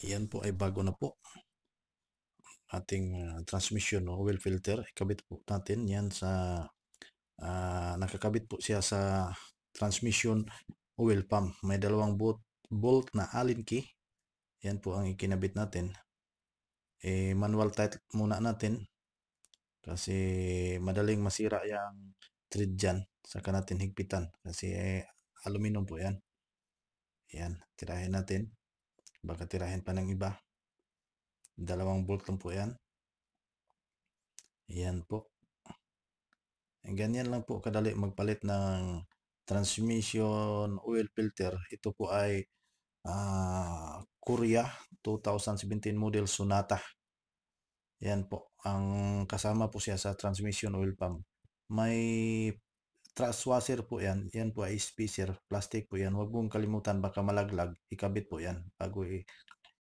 yan po ay bago na po ating uh, transmission o oil filter ikabit po natin yan sa uh, nakakabit po siya sa transmission oil pump may dalawang bolt, bolt na allen key yan po ang ikinabit natin eh, manual tight muna natin kasi madaling masira yung thread dyan saka natin higpitan kasi eh, aluminum po yan yan tirahin natin Baka tirahin pa ng iba. Dalawang bolt lang po yan. Yan po. Ganyan lang po kadali magpalit ng transmission oil filter. Ito po ay uh, Korea 2017 model Sonata. Yan po. Ang kasama po siya sa transmission oil pump. May Traswaser po yan. Yan po ay spacer. Plastic po yan. Huwag mong kalimutan. Baka malaglag. Ikabit po yan. Bago